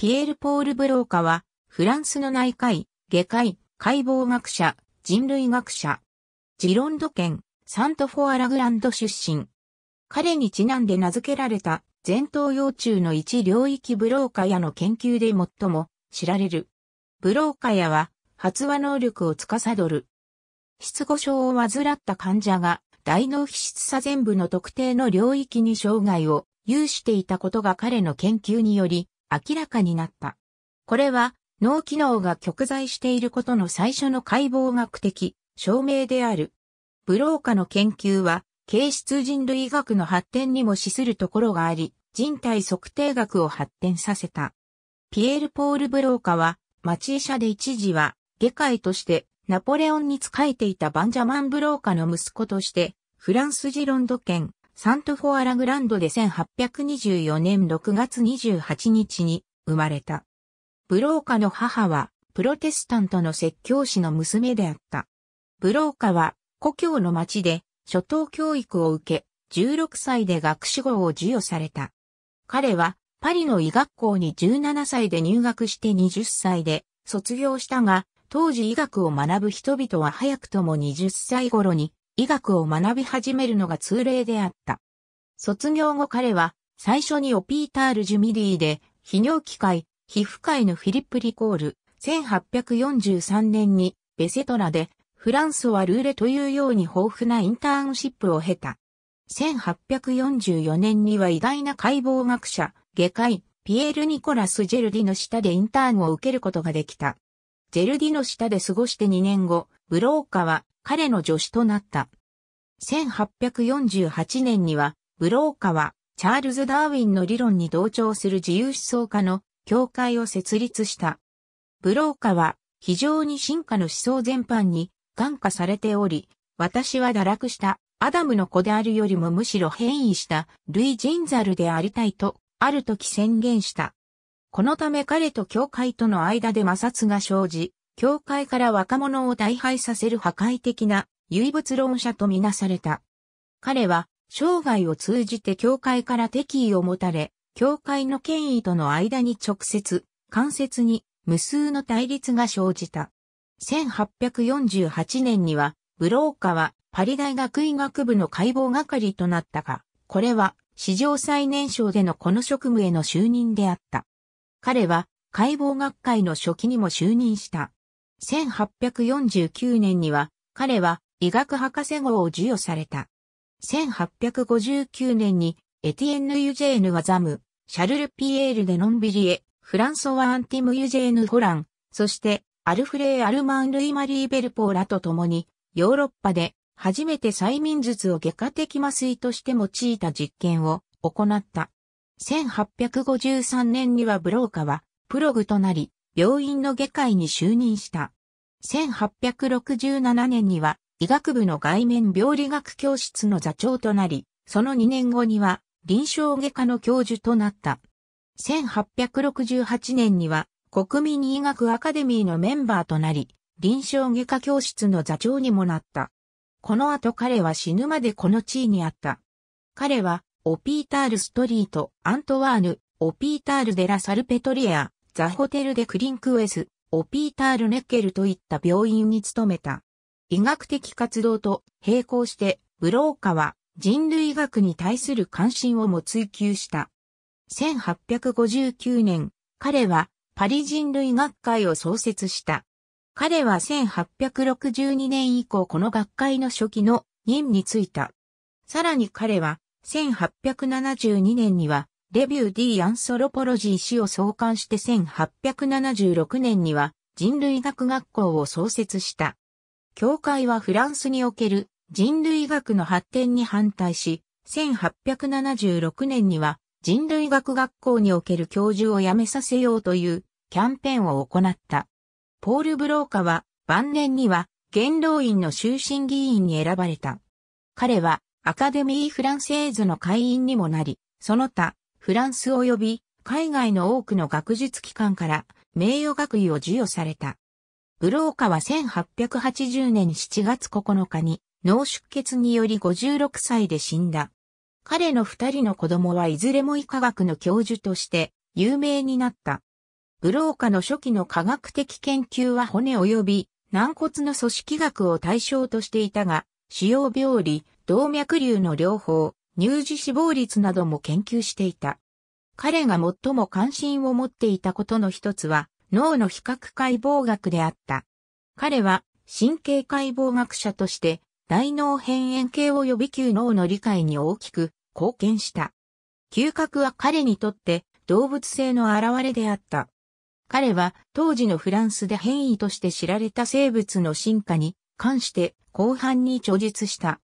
ピエール・ポール・ブローカは、フランスの内科医、外科医、解剖学者、人類学者、ジロンド県、サントフォア・ラグランド出身。彼にちなんで名付けられた、前頭幼虫の一領域ブローカ屋の研究で最も知られる。ブローカ屋は、発話能力を司る。失語症を患った患者が、大脳皮質差全部の特定の領域に障害を有していたことが彼の研究により明らかになった。これは脳機能が極在していることの最初の解剖学的証明である。ブローカの研究は形質人類学の発展にも資するところがあり、人体測定学を発展させた。ピエール・ポール・ブローカは、町医者で一時は、下界としてナポレオンに仕えていたバンジャマン・ブローカの息子として、フランス・ジロンド県サントフォアラグランドで1824年6月28日に生まれた。ブローカの母はプロテスタントの説教師の娘であった。ブローカは故郷の町で初等教育を受け、16歳で学士号を授与された。彼はパリの医学校に17歳で入学して20歳で卒業したが、当時医学を学ぶ人々は早くとも20歳頃に医学を学び始めるのが通例であった。卒業後彼は、最初にオピータール・ジュミリーで、泌尿器科医、皮膚科医のフィリップ・リコール、1843年に、ベセトラで、フランスはルーレというように豊富なインターンシップを経た。1844年には偉大な解剖学者、外科医、ピエール・ニコラス・ジェルディの下でインターンを受けることができた。ジェルディの下で過ごして2年後、ブローカは彼の助手となった。1848年には、ブローカは、チャールズ・ダーウィンの理論に同調する自由思想家の教会を設立した。ブローカは、非常に進化の思想全般に感化されており、私は堕落したアダムの子であるよりもむしろ変異したルイ・ジンザルでありたいと、ある時宣言した。このため彼と教会との間で摩擦が生じ、教会から若者を大敗させる破壊的な唯物論者とみなされた。彼は生涯を通じて教会から敵意を持たれ、教会の権威との間に直接、間接に無数の対立が生じた。1848年には、ブローカはパリ大学医学部の解剖係となったが、これは史上最年少でのこの職務への就任であった。彼は解剖学会の初期にも就任した。1849年には彼は医学博士号を授与された。1859年にエティエンヌ・ユジェーヌワザム、シャルル・ピエール・デ・ノンビリエ、フランソワ・アンティム・ユジェーヌ・ホラン、そしてアルフレー・アルマン・ルイ・マリー・ベルポーラと共にヨーロッパで初めて催眠術を外科的麻酔として用いた実験を行った。1853年にはブローカはプログとなり、病院の外科医に就任した。1867年には医学部の外面病理学教室の座長となり、その2年後には臨床外科の教授となった。1868年には国民医学アカデミーのメンバーとなり、臨床外科教室の座長にもなった。この後彼は死ぬまでこの地位にあった。彼は、オピータールストリート、アントワーヌ、オピータールデラサルペトリア、ザ・ホテル・でクリンク・ウェス、オピータール・ネッケルといった病院に勤めた。医学的活動と並行して、ブローカは人類学に対する関心をも追求した。1859年、彼はパリ人類学会を創設した。彼は1862年以降この学会の初期の任に就いた。さらに彼は1872年にはレビュー D アンソロポロジー氏を創刊して1876年には人類学学校を創設した。教会はフランスにおける人類学の発展に反対し、1876年には人類学学校における教授を辞めさせようというキャンペーンを行った。ポール・ブローカは晩年には元老院の終身議員に選ばれた。彼はアカデミー・フランセーズの会員にもなり、その他フランス及び海外の多くの学術機関から名誉学位を授与された。ブローカは1880年7月9日に脳出血により56歳で死んだ。彼の二人の子供はいずれも医科学の教授として有名になった。ブローカの初期の科学的研究は骨及び軟骨の組織学を対象としていたが、腫瘍病理、動脈瘤の両方、乳児死亡率なども研究していた。彼が最も関心を持っていたことの一つは、脳の比較解剖学であった。彼は神経解剖学者として大脳辺縁系及び旧脳の理解に大きく貢献した。嗅覚は彼にとって動物性の現れであった。彼は当時のフランスで変異として知られた生物の進化に関して後半に著述した。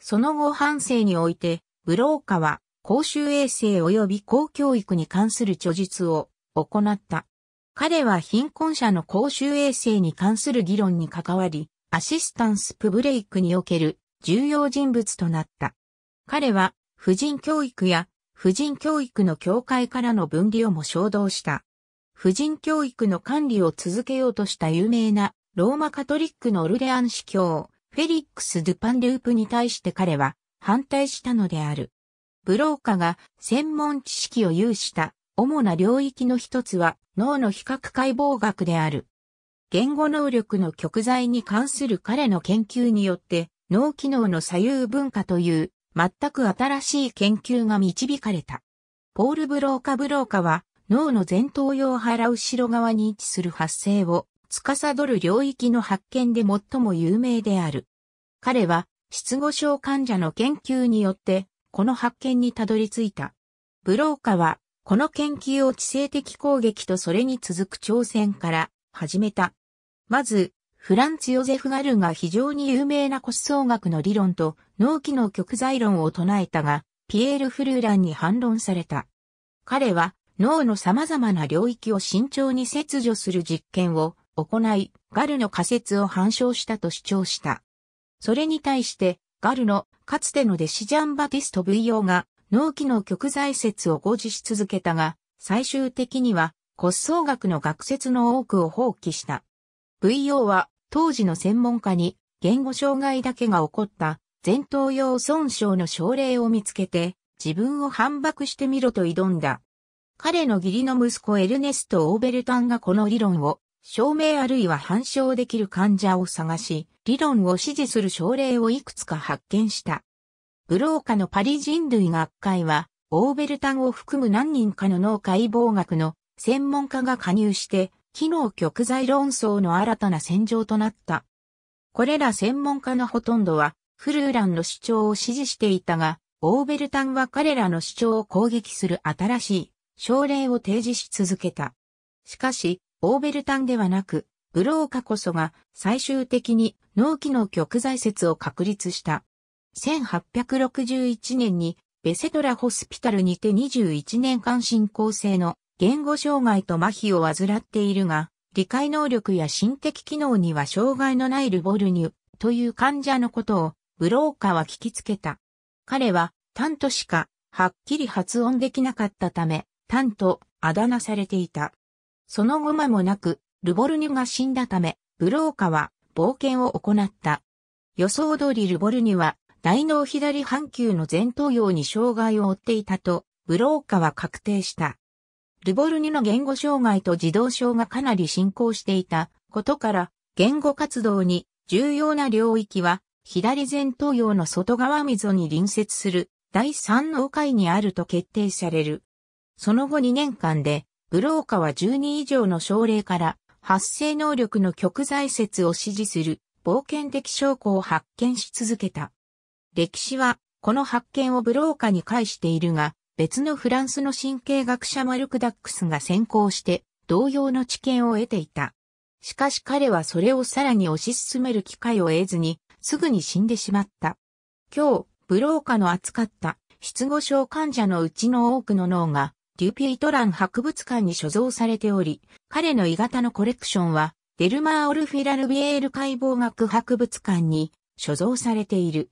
その後半生においてブローカは公衆衛生及び公教育に関する著述を行った。彼は貧困者の公衆衛生に関する議論に関わり、アシスタンスプブレイクにおける重要人物となった。彼は婦人教育や婦人教育の教会からの分離をも衝動した。婦人教育の管理を続けようとした有名なローマカトリックのオルレアン司教、フェリックス・ドゥパンループに対して彼は反対したのである。ブローカが専門知識を有した主な領域の一つは脳の比較解剖学である。言語能力の極在に関する彼の研究によって脳機能の左右文化という全く新しい研究が導かれた。ポール・ブローカ・ブローカは脳の前頭葉払う後ろ側に位置する発生を司る領域の発見で最も有名である。彼は失語症患者の研究によって、この発見にたどり着いた。ブローカは、この研究を知性的攻撃とそれに続く挑戦から始めた。まず、フランツ・ヨゼフ・ガルが非常に有名な骨相学の理論と脳機能極在論を唱えたが、ピエール・フルーランに反論された。彼は脳の様々な領域を慎重に切除する実験を行い、ガルの仮説を反証したと主張した。それに対して、ガルのかつての弟子ジャンバティスト VO が納期の極在説を誤示し続けたが、最終的には、骨葬学の学説の多くを放棄した。VO は当時の専門家に言語障害だけが起こった前頭葉損傷の症例を見つけて自分を反駁してみろと挑んだ。彼の義理の息子エルネスト・オーベルタンがこの理論を証明あるいは反証できる患者を探し、理論を支持する症例をいくつか発見した。ブローカのパリ人類学会は、オーベルタンを含む何人かの脳解剖学の専門家が加入して、機能極在論争の新たな戦場となった。これら専門家のほとんどは、フルーランの主張を支持していたが、オーベルタンは彼らの主張を攻撃する新しい症例を提示し続けた。しかし、オーベルタンではなく、ブローカこそが最終的に脳機能極在説を確立した。1861年にベセドラホスピタルにて21年間進行性の言語障害と麻痺を患っているが、理解能力や心的機能には障害のないルボルニュという患者のことをブローカは聞きつけた。彼はタンとしかはっきり発音できなかったため、タンとあだ名されていた。その後間もなく、ルボルニュが死んだため、ブローカは冒険を行った。予想通りルボルニュは、大脳左半球の前頭葉に障害を負っていたと、ブローカは確定した。ルボルニュの言語障害と自動症がかなり進行していたことから、言語活動に重要な領域は、左前頭葉の外側溝に隣接する第三脳界にあると決定される。その後2年間でブローカは12以上の症例から発生能力の極在説を支持する冒険的証拠を発見し続けた。歴史はこの発見をブローカに介しているが、別のフランスの神経学者マルク・ダックスが先行して同様の知見を得ていた。しかし彼はそれをさらに推し進める機会を得ずに、すぐに死んでしまった。今日、ブローカの扱った失語症患者のうちの多くの脳がデュピエトラン博物館に所蔵されており、彼の鋳型のコレクションは、デルマー・オルフィラ・ルビエール解剖学博物館に所蔵されている。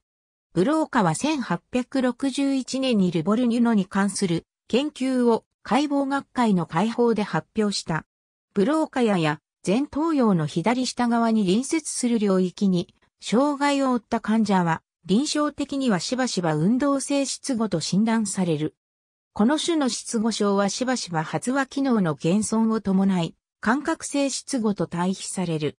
ブローカは1861年にルボルニュノに関する研究を解剖学会の解放で発表した。ブローカやや全東洋の左下側に隣接する領域に障害を負った患者は臨床的にはしばしば運動性失語と診断される。この種の失語症はしばしば発話機能の減損を伴い、感覚性失語と対比される。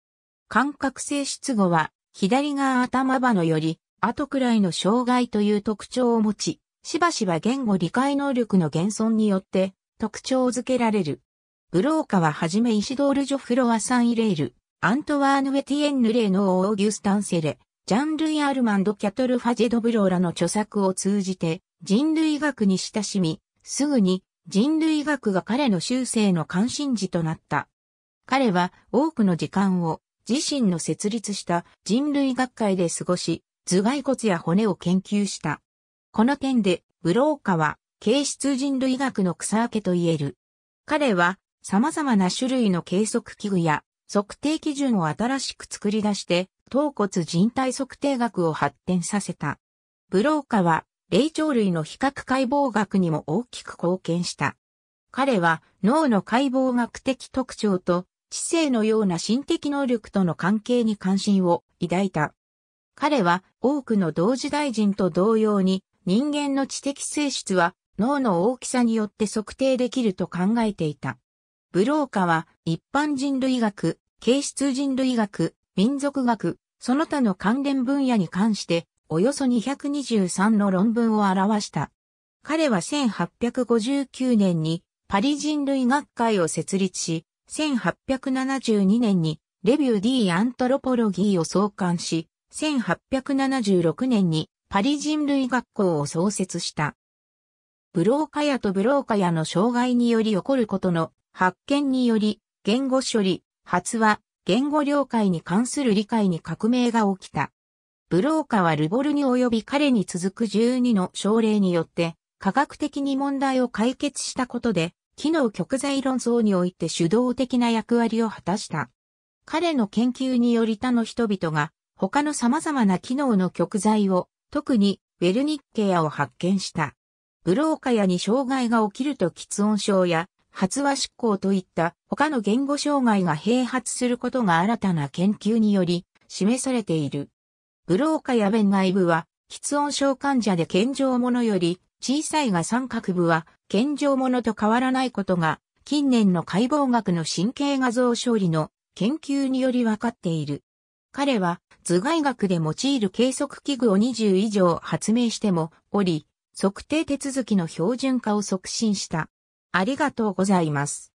感覚性失語は、左側頭のより、後くらいの障害という特徴を持ち、しばしば言語理解能力の減損によって、特徴づけられる。ブローカははじめイシドール・ジョフロワサン・イレール、アントワーヌ・ウェティエンヌ・レーノー・オーギュスタン・セレ、ジャンルイ・アルマンド・キャトル・ファジェド・ブローラの著作を通じて人類学に親しみ、すぐに人類学が彼の修正の関心事となった。彼は多くの時間を自身の設立した人類学会で過ごし、頭蓋骨や骨を研究した。この点で、ブローカは、形質人類学の草分けと言える。彼は、様々な種類の計測器具や測定基準を新しく作り出して、頭骨人体測定学を発展させた。ブローカは、霊長類の比較解剖学にも大きく貢献した。彼は脳の解剖学的特徴と知性のような心的能力との関係に関心を抱いた。彼は多くの同時代人と同様に人間の知的性質は脳の大きさによって測定できると考えていた。ブローカは一般人類学、形質人類学、民族学、その他の関連分野に関しておよそ223の論文を表した。彼は1859年にパリ人類学会を設立し、1872年にレビュー D アントロポロギーを創刊し、1876年にパリ人類学校を創設した。ブローカヤとブローカヤの障害により起こることの発見により、言語処理、発話、言語了解に関する理解に革命が起きた。ブローカはルボルニ及び彼に続く12の症例によって、科学的に問題を解決したことで、機能極材論争において主導的な役割を果たした。彼の研究により他の人々が、他の様々な機能の極材を、特にウェルニッケアを発見した。ブローカヤに障害が起きると喫音症や発話執行といった他の言語障害が併発することが新たな研究により示されている。ブローカや弁内部は、喫音症患者で健常者より小さいが三角部は健常者と変わらないことが、近年の解剖学の神経画像処理の研究により分かっている。彼は頭蓋学で用いる計測器具を20以上発明してもおり、測定手続きの標準化を促進した。ありがとうございます。